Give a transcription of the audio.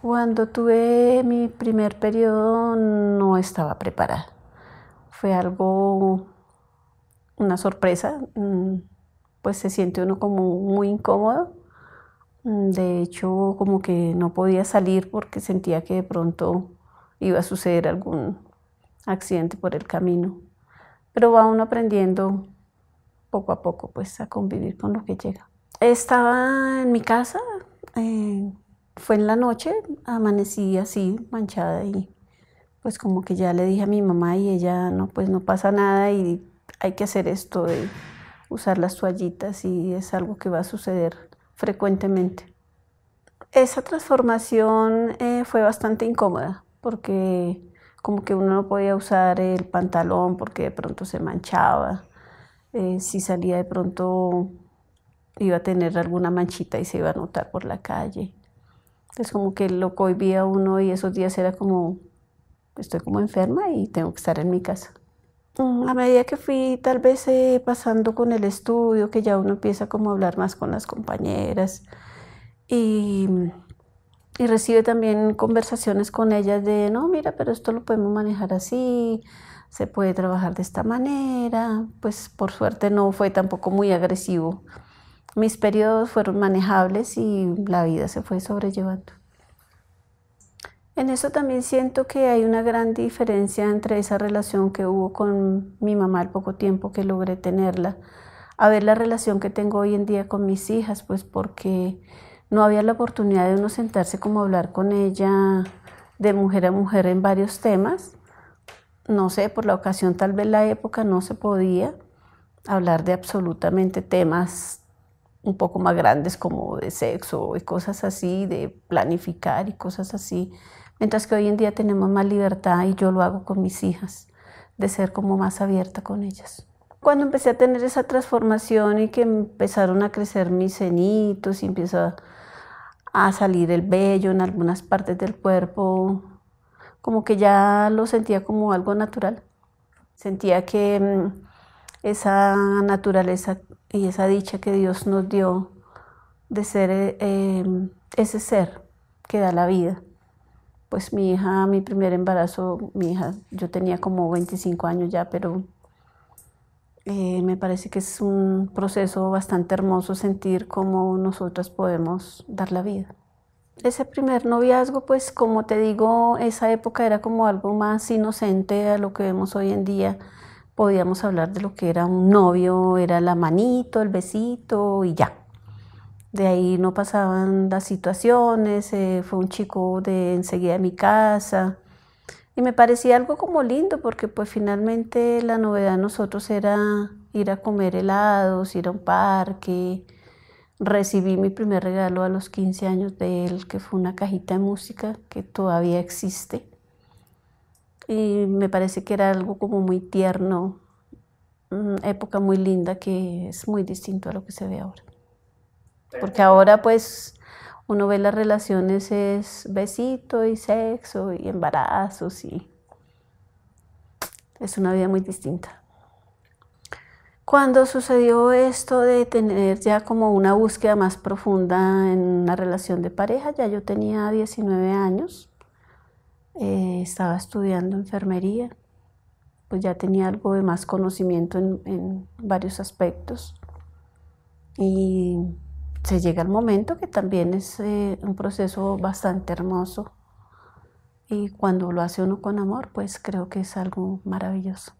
Cuando tuve mi primer periodo no estaba preparada. Fue algo, una sorpresa, mm, pues se siente uno como muy incómodo. Mm, de hecho, como que no podía salir porque sentía que de pronto iba a suceder algún accidente por el camino. Pero va uno aprendiendo poco a poco pues a convivir con lo que llega. Estaba en mi casa. Eh, fue en la noche, amanecí así manchada y pues como que ya le dije a mi mamá y ella no, pues no pasa nada y hay que hacer esto de usar las toallitas y es algo que va a suceder frecuentemente. Esa transformación eh, fue bastante incómoda porque como que uno no podía usar el pantalón porque de pronto se manchaba, eh, si salía de pronto iba a tener alguna manchita y se iba a notar por la calle. Es como que lo cohibía uno y esos días era como, estoy como enferma y tengo que estar en mi casa. Mm, a medida que fui tal vez eh, pasando con el estudio, que ya uno empieza como a hablar más con las compañeras y, y recibe también conversaciones con ellas de, no, mira, pero esto lo podemos manejar así, se puede trabajar de esta manera, pues por suerte no fue tampoco muy agresivo mis periodos fueron manejables y la vida se fue sobrellevando. En eso también siento que hay una gran diferencia entre esa relación que hubo con mi mamá al poco tiempo que logré tenerla, a ver la relación que tengo hoy en día con mis hijas, pues porque no había la oportunidad de uno sentarse como hablar con ella de mujer a mujer en varios temas. No sé, por la ocasión, tal vez la época no se podía hablar de absolutamente temas un poco más grandes como de sexo y cosas así, de planificar y cosas así. Mientras que hoy en día tenemos más libertad y yo lo hago con mis hijas, de ser como más abierta con ellas. Cuando empecé a tener esa transformación y que empezaron a crecer mis cenitos y empezó a salir el vello en algunas partes del cuerpo, como que ya lo sentía como algo natural. Sentía que mm, esa naturaleza y esa dicha que Dios nos dio de ser eh, em, ese ser que da la vida. Pues mi hija, mi primer embarazo, mi hija, yo tenía como 25 años ya, pero eh, me parece que es un proceso bastante hermoso sentir cómo nosotras podemos dar la vida. Ese primer noviazgo, pues como te digo, esa época era como algo más inocente a lo que vemos hoy en día podíamos hablar de lo que era un novio, era la manito, el besito y ya. De ahí no pasaban las situaciones, eh, fue un chico de enseguida a mi casa. Y me parecía algo como lindo porque pues finalmente la novedad de nosotros era ir a comer helados, ir a un parque. Recibí mi primer regalo a los 15 años de él, que fue una cajita de música que todavía existe y me parece que era algo como muy tierno, mm, época muy linda que es muy distinto a lo que se ve ahora. Porque pues ahora pues uno ve las relaciones es besito y sexo y embarazos y es una vida muy distinta. Cuando sucedió esto de tener ya como una búsqueda más profunda en una relación de pareja, ya yo tenía 19 años, eh, estaba estudiando enfermería, pues ya tenía algo de más conocimiento en, varios aspectos. Y se llega el momento que también es eh, un proceso bastante hermoso. Y cuando lo hace uno con amor, pues creo que es algo maravilloso.